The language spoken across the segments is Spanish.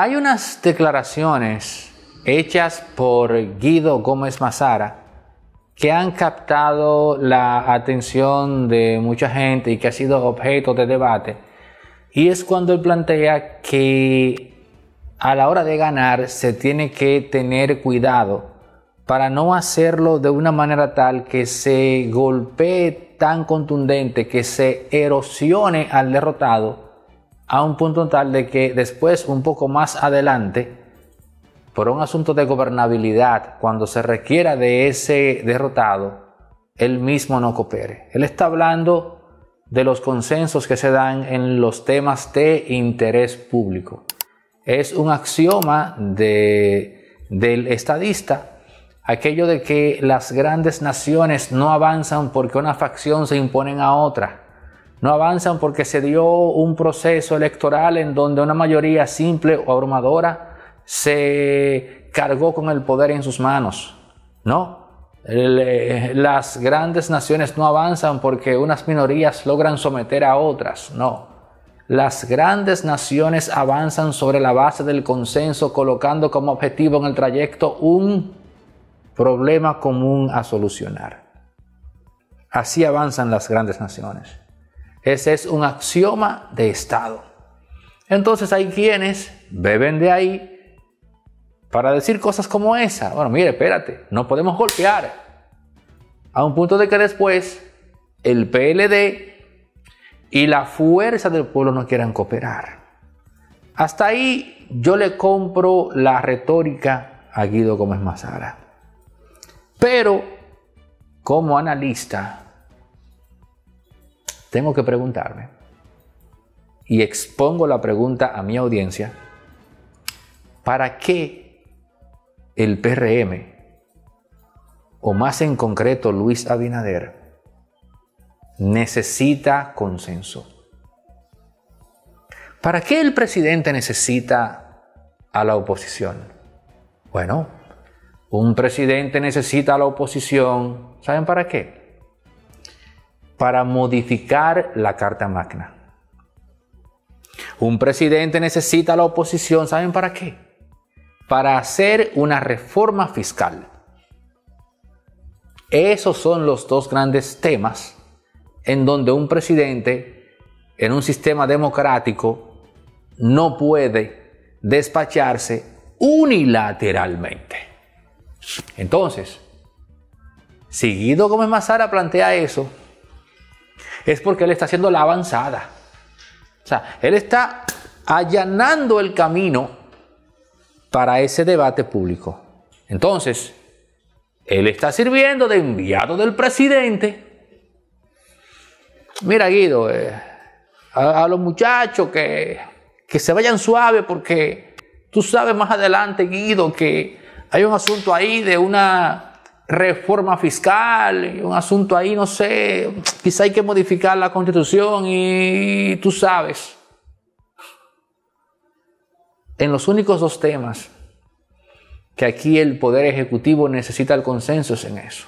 Hay unas declaraciones hechas por Guido Gómez Mazara que han captado la atención de mucha gente y que ha sido objeto de debate. Y es cuando él plantea que a la hora de ganar se tiene que tener cuidado para no hacerlo de una manera tal que se golpee tan contundente, que se erosione al derrotado a un punto tal de que después, un poco más adelante, por un asunto de gobernabilidad, cuando se requiera de ese derrotado, él mismo no coopere. Él está hablando de los consensos que se dan en los temas de interés público. Es un axioma del estadista, aquello de que las grandes naciones no avanzan porque una facción se imponen a otra no avanzan porque se dio un proceso electoral en donde una mayoría simple o abrumadora se cargó con el poder en sus manos. No. Eh, las grandes naciones no avanzan porque unas minorías logran someter a otras. No. Las grandes naciones avanzan sobre la base del consenso, colocando como objetivo en el trayecto un problema común a solucionar. Así avanzan las grandes naciones. Ese es un axioma de Estado. Entonces hay quienes beben de ahí para decir cosas como esa. Bueno, mire, espérate, no podemos golpear. A un punto de que después el PLD y la fuerza del pueblo no quieran cooperar. Hasta ahí yo le compro la retórica a Guido Gómez Mazara. Pero como analista, tengo que preguntarme, y expongo la pregunta a mi audiencia, ¿para qué el PRM, o más en concreto Luis Abinader, necesita consenso? ¿Para qué el presidente necesita a la oposición? Bueno, un presidente necesita a la oposición, ¿saben para qué? para modificar la Carta Magna. Un presidente necesita la oposición, ¿saben para qué? Para hacer una reforma fiscal. Esos son los dos grandes temas en donde un presidente en un sistema democrático no puede despacharse unilateralmente. Entonces, seguido Gómez Mazara plantea eso, es porque Él está haciendo la avanzada. O sea, Él está allanando el camino para ese debate público. Entonces, Él está sirviendo de enviado del presidente. Mira, Guido, eh, a, los muchachos que, que se vayan suave porque tú sabes más adelante, Guido, que hay un asunto ahí de una reforma fiscal, un asunto ahí, no sé, quizá hay que modificar la constitución y tú sabes. En los únicos dos temas que aquí el Poder Ejecutivo necesita el consenso es en eso.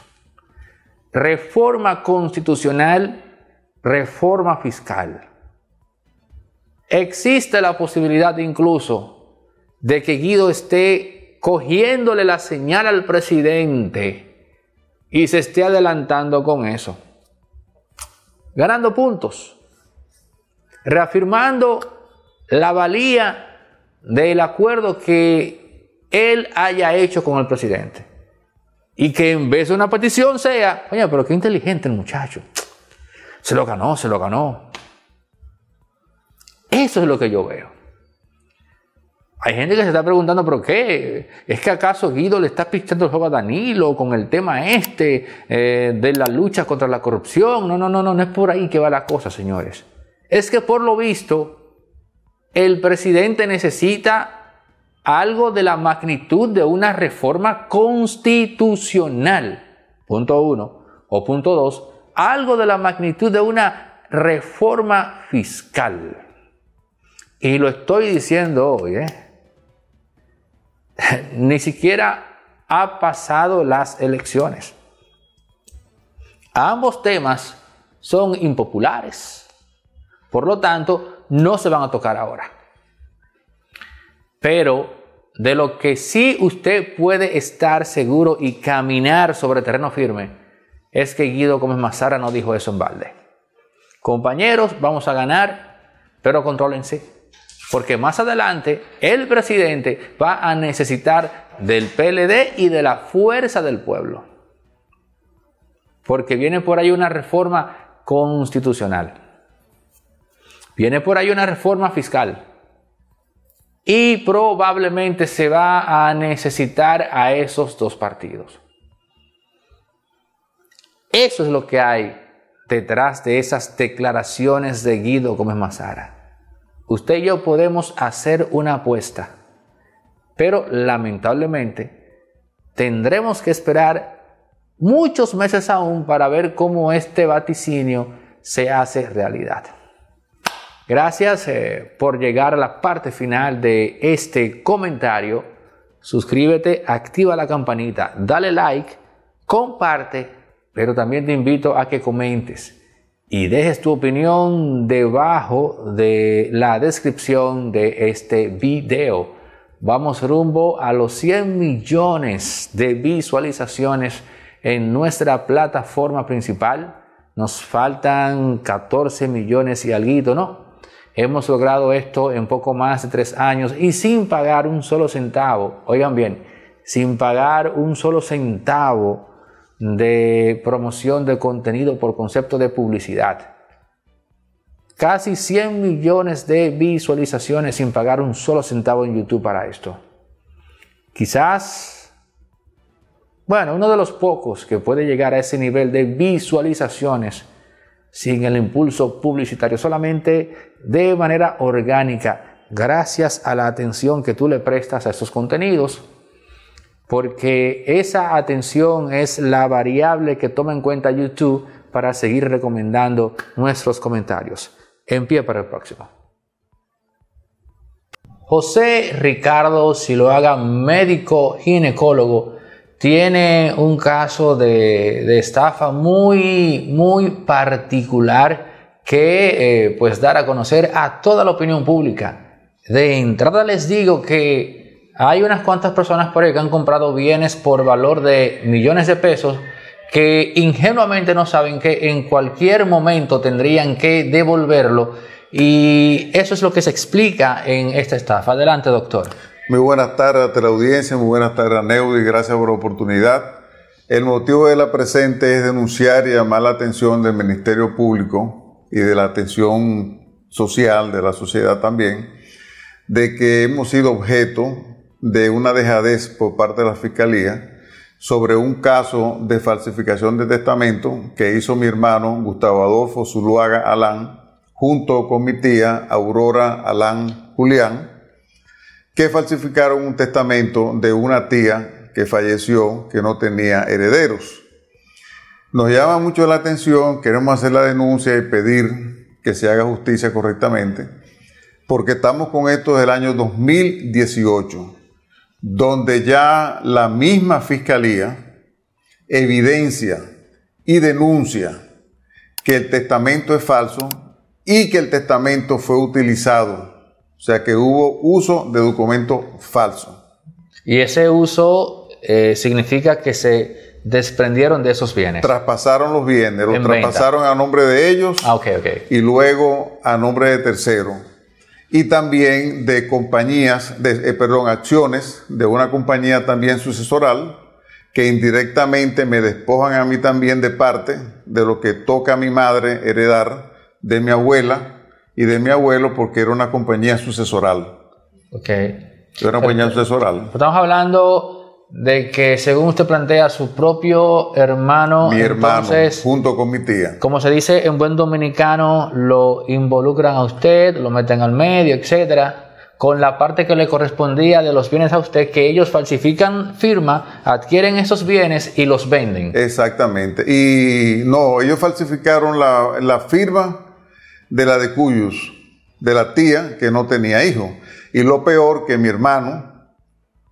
Reforma constitucional, reforma fiscal. Existe la posibilidad incluso de que Guido esté cogiéndole la señal al presidente y se esté adelantando con eso. Ganando puntos, reafirmando la valía del acuerdo que él haya hecho con el presidente. Y que en vez de una petición sea, oye, pero qué inteligente el muchacho. Se lo ganó, se lo ganó. Eso es lo que yo veo. Hay gente que se está preguntando, ¿por qué? ¿Es que acaso Guido le está pichando el juego a Danilo con el tema este eh, de la lucha contra la corrupción? No, no, no, no, no es por ahí que va la cosa, señores. Es que por lo visto, el presidente necesita algo de la magnitud de una reforma constitucional. Punto uno. O punto dos, algo de la magnitud de una reforma fiscal. Y lo estoy diciendo hoy, ¿eh? ni siquiera ha pasado las elecciones. Ambos temas son impopulares. Por lo tanto, no se van a tocar ahora. Pero de lo que sí usted puede estar seguro y caminar sobre terreno firme es que Guido Gómez Mazara no dijo eso en balde. Compañeros, vamos a ganar, pero contrólense porque más adelante el presidente va a necesitar del PLD y de la fuerza del pueblo, porque viene por ahí una reforma constitucional, viene por ahí una reforma fiscal y probablemente se va a necesitar a esos dos partidos. Eso es lo que hay detrás de esas declaraciones de Guido Gómez Mazara. Usted y yo podemos hacer una apuesta, pero lamentablemente tendremos que esperar muchos meses aún para ver cómo este vaticinio se hace realidad. Gracias eh, por llegar a la parte final de este comentario. Suscríbete, activa la campanita, dale like, comparte, pero también te invito a que comentes y dejes tu opinión debajo de la descripción de este video. Vamos rumbo a los 100 millones de visualizaciones en nuestra plataforma principal. Nos faltan 14 millones y algo, ¿no? Hemos logrado esto en poco más de tres años y sin pagar un solo centavo. Oigan bien, sin pagar un solo centavo de promoción de contenido por concepto de publicidad. Casi 100 millones de visualizaciones sin pagar un solo centavo en YouTube para esto. Quizás, bueno, uno de los pocos que puede llegar a ese nivel de visualizaciones sin el impulso publicitario, solamente de manera orgánica, gracias a la atención que tú le prestas a estos contenidos porque esa atención es la variable que toma en cuenta YouTube para seguir recomendando nuestros comentarios. En pie para el próximo. José Ricardo si lo haga médico ginecólogo, tiene un caso de, estafa muy, muy particular que eh, pues dar a conocer a toda la opinión pública. De entrada les digo que hay unas cuantas personas por ahí que han comprado bienes por valor de millones de pesos que ingenuamente no saben que en cualquier momento tendrían que devolverlo y eso es lo que se explica en esta estafa. Adelante, doctor. Muy buenas tardes a la audiencia, muy buenas tardes a y gracias por la oportunidad. El motivo de la presente es denunciar y llamar la atención del Ministerio Público y de la atención social de la sociedad también, de que hemos sido objeto de una dejadez por parte de la Fiscalía sobre un caso de falsificación de testamento que hizo mi hermano Gustavo Adolfo Zuluaga Alán junto con mi tía Aurora Alán Julián, que falsificaron un testamento de una tía que falleció, que no tenía herederos. Nos llama mucho la atención, queremos hacer la denuncia y pedir que se haga justicia correctamente, porque estamos con esto del año 2018 donde ya la misma fiscalía evidencia y denuncia que el testamento es falso y que el testamento fue utilizado, o sea que hubo uso de documento falso. Y ese uso eh, significa que se desprendieron de esos bienes. Traspasaron los bienes, los traspasaron a nombre de ellos ah, y luego a nombre de terceros y también de compañías, de, eh, perdón, acciones de una compañía también sucesoral que indirectamente me despojan a mí también de parte de lo que toca a mi madre heredar de mi abuela y de mi abuelo porque era una compañía sucesoral. Ok. Era una compañía sucesoral. Estamos hablando de que según usted plantea su propio hermano, mi hermano, junto con mi tía. Como se dice en buen dominicano, lo involucran a usted, lo meten al medio, etcétera, con la parte que le correspondía de los bienes a usted que ellos falsifican firma, adquieren esos bienes y los venden. Exactamente. Y no, ellos falsificaron la, firma de la de cuyos de la tía que no tenía hijo. Y lo peor que mi hermano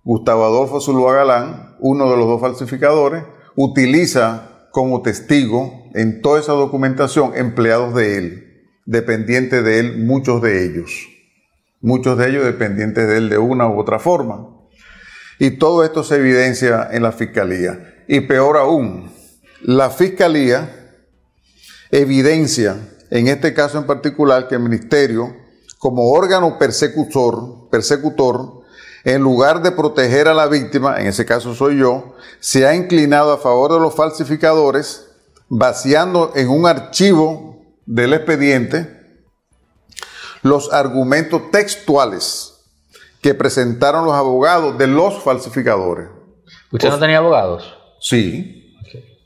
Gustavo Adolfo Zuluaga Galán, uno de los dos falsificadores, utiliza como testigo en toda esa documentación empleados de él, dependientes de él, muchos de ellos, muchos de ellos dependientes de él de una u otra forma. Y todo esto se evidencia en la fiscalía. Y peor aún, la fiscalía evidencia, en este caso en particular, que el ministerio, como órgano persecutor, persecutor, en lugar de proteger a la víctima, en ese caso soy yo, se ha inclinado a favor de los falsificadores, vaciando en un archivo del expediente los argumentos textuales que presentaron los abogados de los falsificadores. ¿Usted no tenía abogados? Sí,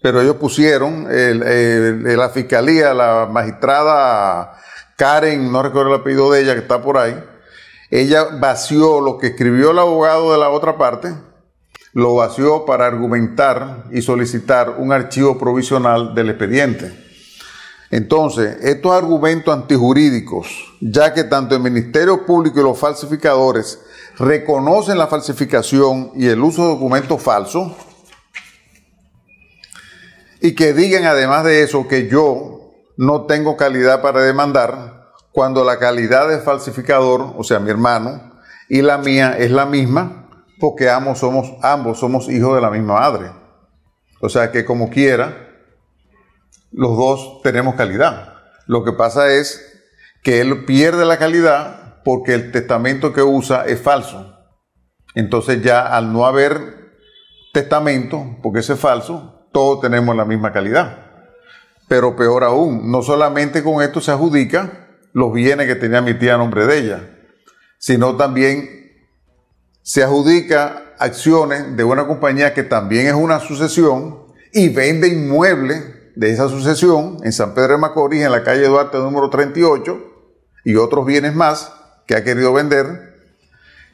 pero ellos pusieron, la fiscalía, la magistrada Karen, no recuerdo el apellido de ella que está por ahí, ella vació lo que escribió el abogado de la otra parte, lo vació para argumentar y solicitar un archivo provisional del expediente. Entonces, estos argumentos antijurídicos, ya que tanto el Ministerio Público y los falsificadores reconocen la falsificación y el uso de documentos falsos, y que digan además de eso que yo no tengo calidad para demandar, cuando la calidad de falsificador, o sea, mi hermano, y la mía es la misma, porque ambos somos, ambos somos hijos de la misma madre. O sea que como quiera, los dos tenemos calidad. Lo que pasa es que él pierde la calidad porque el testamento que usa es falso. Entonces ya al no haber testamento, porque ese es falso, todos tenemos la misma calidad. Pero peor aún, no solamente con esto se adjudica los bienes que tenía mi tía a nombre de ella, sino también se adjudica acciones de una compañía que también es una sucesión y vende inmuebles de esa sucesión en San Pedro de Macorís, en la calle Duarte número 38, y otros bienes más que ha querido vender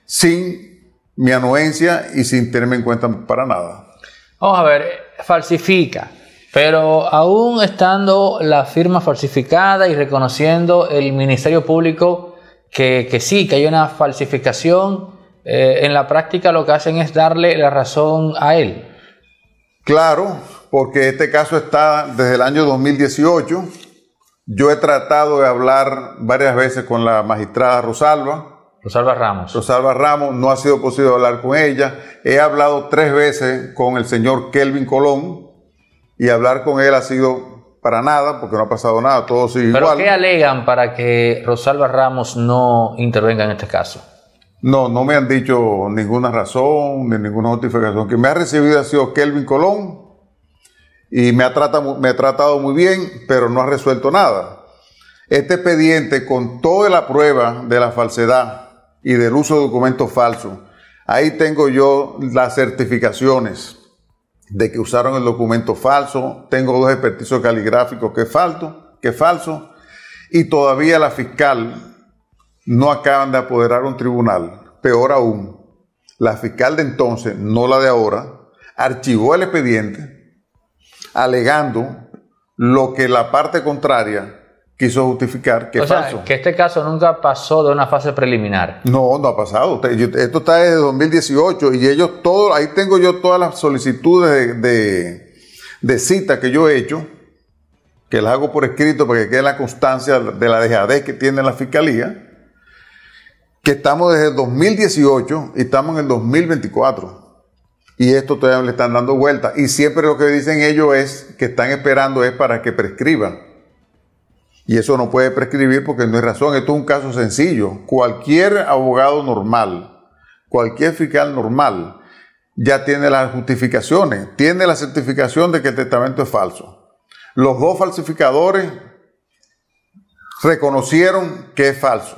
sin mi anuencia y sin tenerme en cuenta para nada. Vamos a ver, falsifica, pero aún estando la firma falsificada y reconociendo el Ministerio Público que, sí, que hay una falsificación, eh, en la práctica lo que hacen es darle la razón a él. Claro, porque este caso está desde el año 2018. Yo he tratado de hablar varias veces con la magistrada Rosalba. Rosalba Ramos. Rosalba Ramos, no ha sido posible hablar con ella. He hablado tres veces con el señor Kelvin Colón, y hablar con él ha sido para nada, porque no ha pasado nada, todo sigue ¿Pero igual. ¿Pero qué alegan para que Rosalba Ramos no intervenga en este caso? No, no me han dicho ninguna razón, ni ninguna notificación. Que me ha recibido ha sido Kelvin Colón y me ha, tratado, me ha tratado muy bien, pero no ha resuelto nada. Este expediente, con toda la prueba de la falsedad y del uso de documentos falsos, ahí tengo yo las certificaciones de que usaron el documento falso, tengo dos experticios caligráficos que es falso, que es falso, y todavía la fiscal no acaban de apoderar un tribunal. Peor aún, la fiscal de entonces, no la de ahora, archivó el expediente alegando lo que la parte contraria quiso justificar que que este caso nunca pasó de una fase preliminar. No, no ha pasado. Esto está desde 2018 y ellos todo, ahí tengo yo todas las solicitudes de, de, cita que yo he hecho, que las hago por escrito para que quede la constancia de la dejadez que tiene la fiscalía, que estamos desde 2018 y estamos en el 2024. Y esto todavía le están dando vueltas. Y siempre lo que dicen ellos es que están esperando es para que prescriban y eso no puede prescribir porque no hay razón. Esto es un caso sencillo. Cualquier abogado normal, cualquier fiscal normal, ya tiene las justificaciones, tiene la certificación de que el testamento es falso. Los dos falsificadores reconocieron que es falso.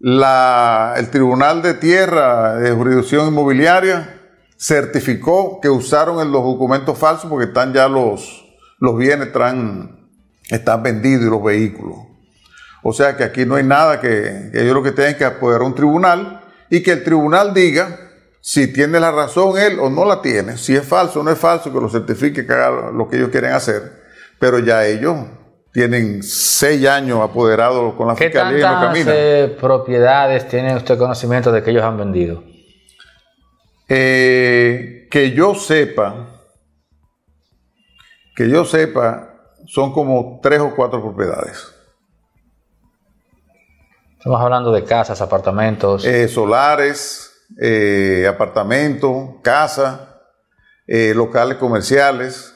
el Tribunal de Tierra de Jurisdicción Inmobiliaria certificó que usaron los documentos falsos porque están ya los, los bienes, están están vendidos y los vehículos. O sea que aquí no hay nada que, ellos lo que tienen que apoderar a un tribunal y que el tribunal diga si tiene la razón él o no la tiene, si es falso o no es falso, que lo certifique, que haga lo que ellos quieren hacer. Pero ya ellos tienen seis años apoderados con la ¿Qué fiscalía tantas, eh, propiedades tiene usted conocimiento de que ellos han vendido? Eh, que yo sepa, que yo sepa, son como tres o cuatro propiedades. Estamos hablando de casas, apartamentos. Eh, solares, eh, apartamentos, casas, eh, locales comerciales.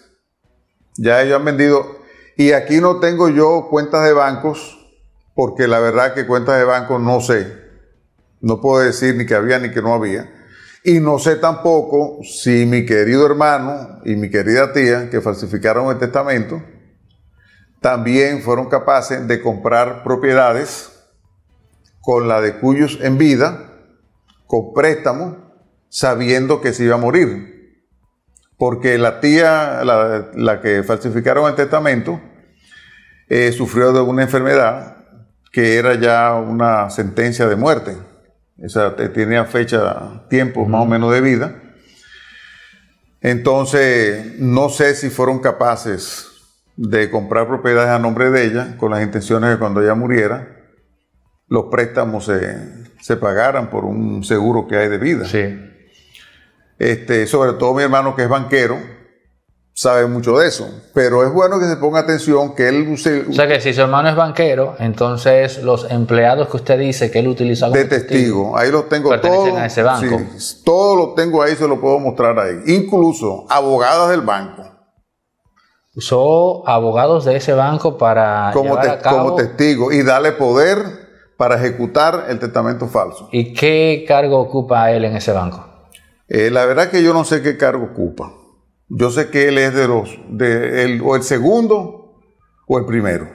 Ya ellos han vendido. Y aquí no tengo yo cuentas de bancos, porque la verdad que cuentas de bancos no sé. No puedo decir ni que había ni que no había. Y no sé tampoco si mi querido hermano y mi querida tía que falsificaron el testamento, también fueron capaces de comprar propiedades con la de cuyos en vida, con préstamo, sabiendo que se iba a morir. Porque la tía, la, que falsificaron el testamento, eh, sufrió de una enfermedad que era ya una sentencia de muerte. Esa tenía fecha, tiempo más o menos de vida. Entonces, no sé si fueron capaces de comprar propiedades a nombre de ella, con las intenciones de que cuando ella muriera, los préstamos se, pagaran por un seguro que hay de vida. Sí. Este, sobre todo mi hermano que es banquero, sabe mucho de eso, pero es bueno que se ponga atención que él use... O sea que si su hermano es banquero, entonces los empleados que usted dice que él utiliza de testigo, ahí los tengo todos. a ese banco. Sí, todo lo tengo ahí, se lo puedo mostrar ahí. Incluso abogadas del banco usó abogados de ese banco para como, llevar a cabo, como testigo y darle poder para ejecutar el testamento falso. ¿Y qué cargo ocupa él en ese banco? Eh, la verdad que yo no sé qué cargo ocupa. Yo sé que él es de los, de el, o el segundo o el primero.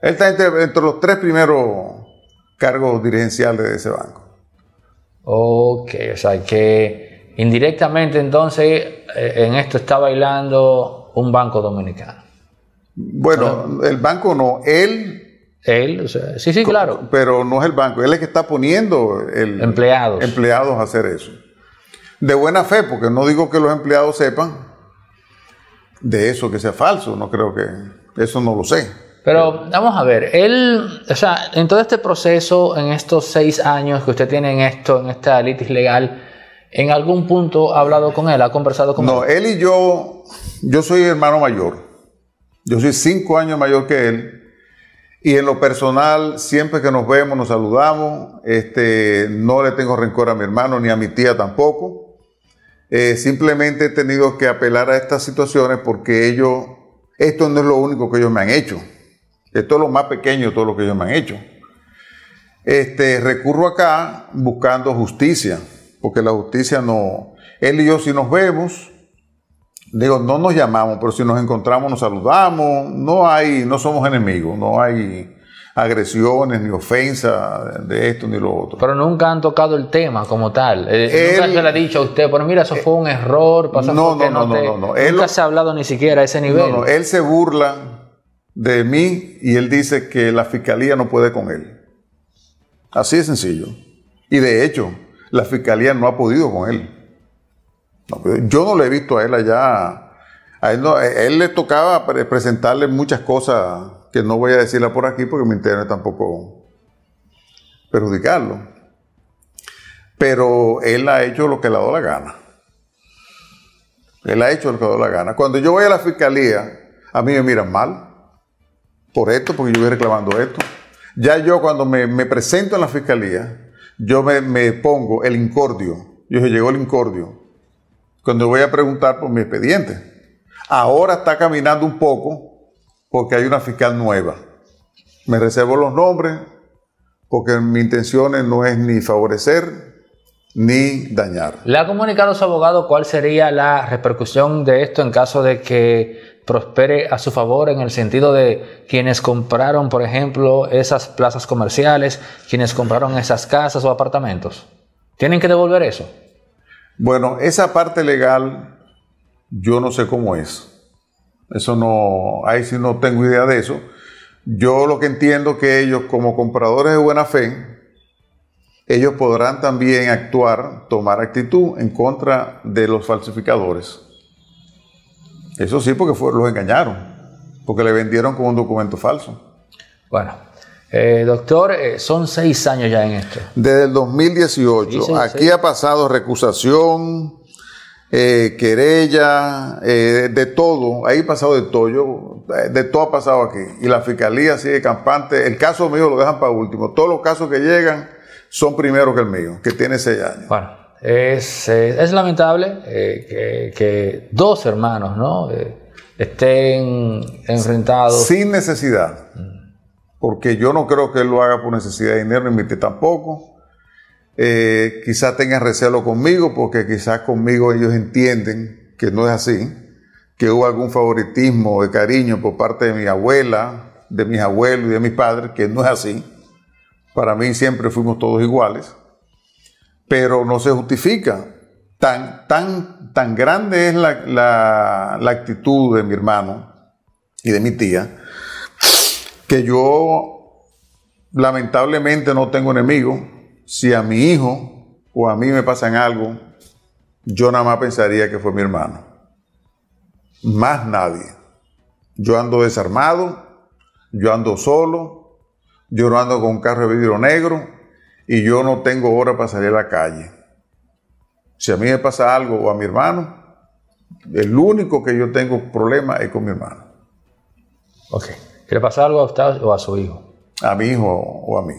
Él está entre, entre los tres primeros cargos dirigenciales de ese banco. Ok, o sea que indirectamente entonces eh, en esto está bailando un banco dominicano. Bueno, el banco no, él él, sí, sí, claro. Pero no es el banco, él es el que está poniendo el, empleados. empleados a hacer eso. De buena fe, porque no digo que los empleados sepan de eso que sea falso, no creo que, eso no lo sé. Pero vamos a ver, él, o sea, en todo este proceso, en estos seis años que usted tiene en esto, en esta litis legal, ¿En algún punto ha hablado con él? ¿Ha conversado con él? No, él y yo, yo soy hermano mayor. Yo soy cinco años mayor que él. Y en lo personal, siempre que nos vemos, nos saludamos. Este, no le tengo rencor a mi hermano ni a mi tía tampoco. Eh, simplemente he tenido que apelar a estas situaciones porque ellos, esto no es lo único que ellos me han hecho. Esto es lo más pequeño de todo lo que ellos me han hecho. Este, recurro acá buscando justicia porque la justicia no... Él y yo si nos vemos, digo, no nos llamamos, pero si nos encontramos nos saludamos, no hay, no somos enemigos, no hay agresiones ni ofensas de esto ni lo otro. Pero nunca han tocado el tema como tal. Eh, él, se le ha dicho a usted, pero mira, eso fue un error, no, no, no, no, no, Nunca se ha hablado ni siquiera a ese nivel. no, él se burla de mí y él dice que la fiscalía no puede con él. Así de sencillo. Y de hecho, la fiscalía no ha podido con él. Yo no le he visto a él allá. A él, eh, le tocaba presentarle muchas cosas que no voy a decirla por aquí porque me interesa tampoco perjudicarlo. Pero él ha hecho lo que le ha dado la gana. Él ha hecho lo que le ha dado la gana. Cuando yo voy a la fiscalía, a mí me miran mal por esto, porque yo voy reclamando esto. Ya yo cuando me presento en la fiscalía, yo me, pongo el incordio. Yo se llegó el incordio. Cuando voy a preguntar por mi expediente. Ahora está caminando un poco porque hay una fiscal nueva. Me reservo los nombres porque mi intención no es ni favorecer ni dañar. ¿Le ha comunicado a su abogado cuál sería la repercusión de esto en caso de que prospere a su favor en el sentido de quienes compraron, por ejemplo, esas plazas comerciales, quienes compraron esas casas o apartamentos. ¿Tienen que devolver eso? Bueno, esa parte legal yo no sé cómo es. Eso no, ahí sí no tengo idea de eso. Yo lo que entiendo que ellos como compradores de buena fe, ellos podrán también actuar, tomar actitud en contra de los falsificadores. Eso sí, porque los engañaron, porque le vendieron con un documento falso. Bueno, eh, doctor, eh, son seis años ya en esto. Desde el 2018. Aquí ha pasado recusación, eh, querella, de todo, ahí ha pasado de todo, de todo ha pasado aquí. Y la fiscalía sigue campante, el caso mío lo dejan para último, todos los casos que llegan son primero que el mío, que tiene seis años. Bueno, eh, es, lamentable eh, que, dos hermanos eh, estén enfrentados. Sin necesidad. Porque yo no creo que él lo haga por necesidad de dinero, ni mi tampoco. quizás tengan recelo conmigo, porque quizás conmigo ellos entienden que no es así, que hubo algún favoritismo de cariño por parte de mi abuela, de mis abuelos y de mis padres, que no es así. Para mí siempre fuimos todos iguales pero no se justifica. Tan, tan, tan grande es la, la actitud de mi hermano y de mi tía, que yo lamentablemente no tengo enemigo. Si a mi hijo o a mí me pasan algo, yo nada más pensaría que fue mi hermano. Más nadie. Yo ando desarmado, yo ando solo, yo no ando con un carro de vidrio negro, y yo no tengo hora para salir a la calle. Si a mí me pasa algo o a mi hermano, el único que yo tengo problema es con mi hermano. Ok. ¿Que le pasa algo a usted o a su hijo? A mi hijo o a mí.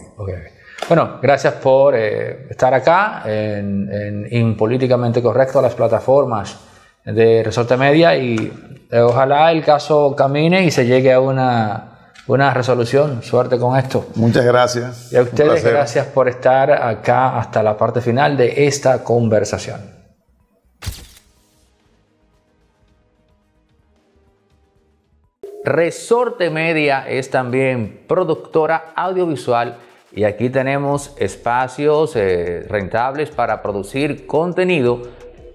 Bueno, gracias por eh, estar acá en, Políticamente Correcto, a las plataformas de Resorte Media y eh, ojalá el caso camine y se llegue a una Buena resolución, suerte con esto. Muchas gracias. Y a ustedes gracias por estar acá hasta la parte final de esta conversación. Resorte Media es también productora audiovisual y aquí tenemos espacios eh, rentables para producir contenido